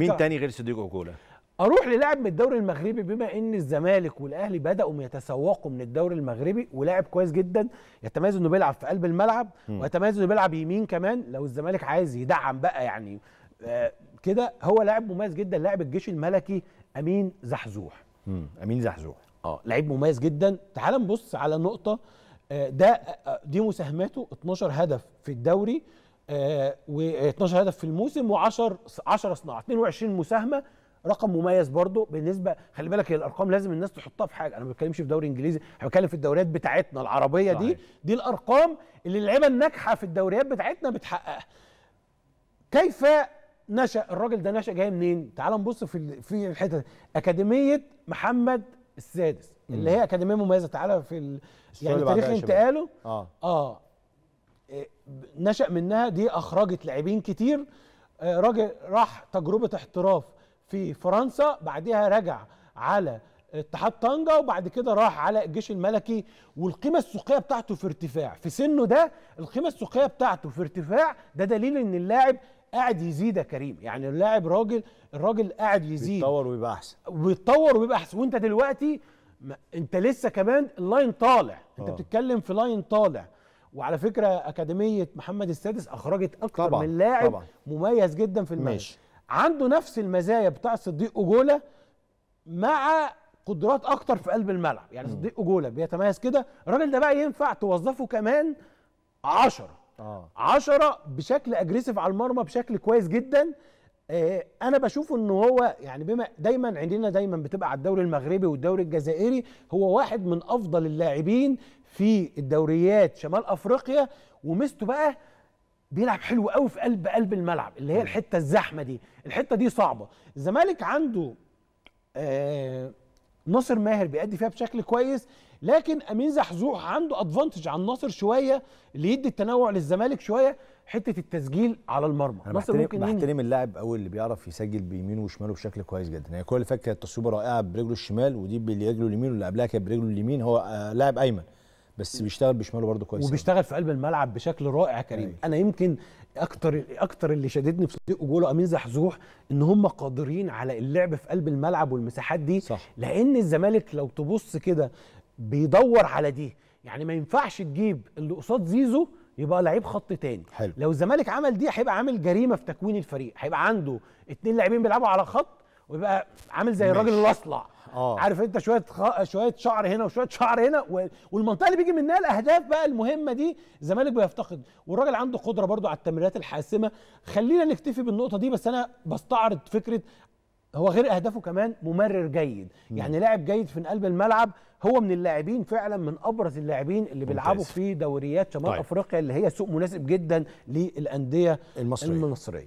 مين تاني غير صديق اجولا؟ اروح للاعب من الدوري المغربي بما ان الزمالك والاهلي بداوا يتسوقوا من الدوري المغربي ولاعب كويس جدا يتميز انه بيلعب في قلب الملعب ويتميز انه بيلعب يمين كمان لو الزمالك عايز يدعم بقى يعني آه، كده هو لاعب مميز جدا لاعب الجيش الملكي امين زحزوح مم. امين زحزوح اه لعيب مميز جدا تعال نبص على نقطه آه، ده آه، دي مساهماته 12 هدف في الدوري آه، و12 هدف في الموسم و10 10 صناعه 22 مساهمه رقم مميز برضه بالنسبه خلي بالك الارقام لازم الناس تحطها في حاجه انا ما بتكلمش في دوري انجليزي انا بتكلم في الدوريات بتاعتنا العربيه صحيح. دي دي الارقام اللي اللعيبه الناجحه في الدوريات بتاعتنا بتحققها كيف نشا الراجل ده نشا جاي منين تعال نبص في في الحته اكاديميه محمد السادس اللي هي اكاديميه مميزه تعالى في ال... يعني تاريخ انتقاله اه اه نشأ منها دي أخرجت لاعبين كتير آه، راجل راح تجربة احتراف في فرنسا بعدها رجع على اتحاد طنجة وبعد كده راح على الجيش الملكي والقيمة السوقية بتاعته في ارتفاع في سنه ده القيمة السوقية بتاعته في ارتفاع ده دليل ان اللاعب قاعد يزيد يا كريم يعني اللاعب راجل الراجل قاعد يزيد بيتطور ويبقى احسن بيتطور ويبقى احسن وانت دلوقتي انت لسه كمان اللاين طالع انت آه. بتتكلم في لاين طالع وعلى فكره اكاديميه محمد السادس اخرجت اكتر طبعًا من لاعب طبعًا مميز جدا في الملعب عنده نفس المزايا بتاع صديق أجولة مع قدرات اكتر في قلب الملعب يعني صديق أجولة بيتميز كده الراجل ده بقى ينفع توظفه كمان 10 10 آه. بشكل اجريسيف على المرمى بشكل كويس جدا آه، انا بشوف ان هو يعني بما دايما عندنا دايما بتبقى على الدوري المغربي والدوري الجزائري هو واحد من افضل اللاعبين في الدوريات شمال افريقيا وميزته بقى بيلعب حلو قوي في قلب قلب الملعب اللي هي الحته الزحمه دي الحته دي صعبه الزمالك عنده آه ناصر ماهر بيأدي فيها بشكل كويس لكن امين زحزوح عنده ادفانتج عن ناصر شويه اللي يدي التنوع للزمالك شويه حته التسجيل على المرمى انا ناصر ممكن بحترم اللاعب قوي اللي بيعرف يسجل بيمينه وشماله بشكل كويس جدا هي يعني كل فكره كانت تصويبه رائعه برجله الشمال ودي برجله اليمين واللي قبلها كانت برجله اليمين هو آه، لاعب ايمن بس بيشتغل بشماله برضه كويس وبيشتغل في قلب الملعب بشكل رائع كريم أيوة. انا يمكن اكتر اكتر اللي شددني في صديق جول امين زحزوح ان هم قادرين على اللعب في قلب الملعب والمساحات دي صح. لان الزمالك لو تبص كده بيدور على دي يعني ما ينفعش تجيب اللي قصاد زيزو يبقى لعيب خط تاني حلو. لو الزمالك عمل دي هيبقى عامل جريمه في تكوين الفريق هيبقى عنده اتنين لاعبين بيلعبوا على خط ويبقى عامل زي الراجل الاصلع آه. عارف انت شويه خ... شويه شعر هنا وشويه شعر هنا و... والمنطقه اللي بيجي منها الاهداف بقى المهمه دي الزمالك بيفتقد والراجل عنده قدره برضو على التمريرات الحاسمه خلينا نكتفي بالنقطه دي بس انا بستعرض فكره هو غير اهدافه كمان ممرر جيد يعني لاعب جيد في قلب الملعب هو من اللاعبين فعلا من ابرز اللاعبين اللي بيلعبوا في دوريات شمال طيب. افريقيا اللي هي سوق مناسب جدا للانديه المصريه, المصرية.